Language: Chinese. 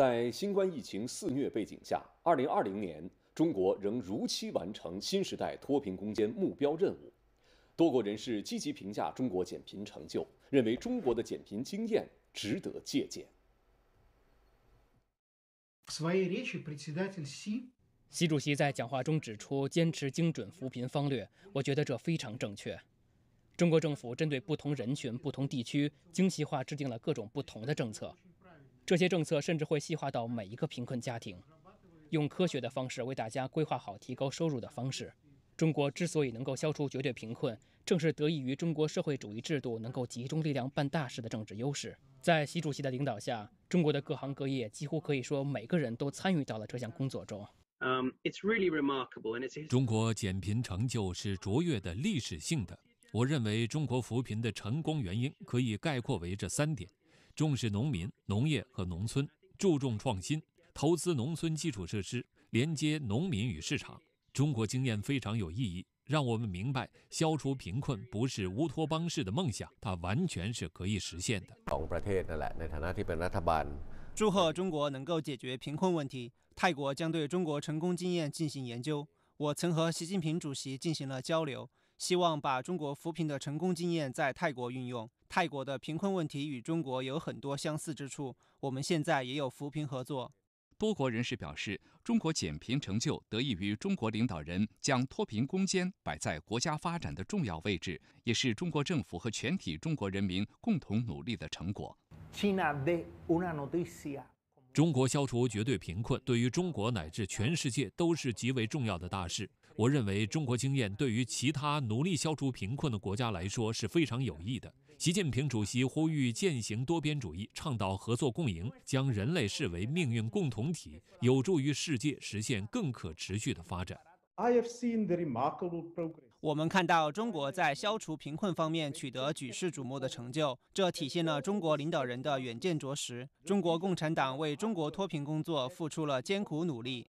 在新冠疫情肆虐背景下，二零二零年中国仍如期完成新时代脱贫攻坚目标任务。多国人士积极评价中国减贫成就，认为中国的减贫经验值得借鉴。习主席在讲话中指出，坚持精准扶贫方略，我觉得这非常正确。中国政府针对不同人群、不同地区，精细化制定了各种不同的政策。这些政策甚至会细化到每一个贫困家庭，用科学的方式为大家规划好提高收入的方式。中国之所以能够消除绝对贫困，正是得益于中国社会主义制度能够集中力量办大事的政治优势。在习主席的领导下，中国的各行各业几乎可以说每个人都参与到了这项工作中。中国减贫成就是卓越的历史性的。我认为中国扶贫的成功原因可以概括为这三点。重视农民、农业和农村，注重创新，投资农村基础设施，连接农民与市场。中国经验非常有意义，让我们明白，消除贫困不是乌托邦式的梦想，它完全是可以实现的。祝贺中国能够解决贫困问题，泰国将对中国成功经验进行研究。我曾和习近平主席进行了交流，希望把中国扶贫的成功经验在泰国运用。泰国的贫困问题与中国有很多相似之处，我们现在也有扶贫合作。多国人士表示，中国减贫成就得益于中国领导人将脱贫攻坚摆在国家发展的重要位置，也是中国政府和全体中国人民共同努力的成果。中国消除绝对贫困，对于中国乃至全世界都是极为重要的大事。我认为中国经验对于其他努力消除贫困的国家来说是非常有益的。习近平主席呼吁践行多边主义，倡导合作共赢，将人类视为命运共同体，有助于世界实现更可持续的发展。我们看到中国在消除贫困方面取得举世瞩目的成就，这体现了中国领导人的远见卓识。中国共产党为中国脱贫工作付出了艰苦努力。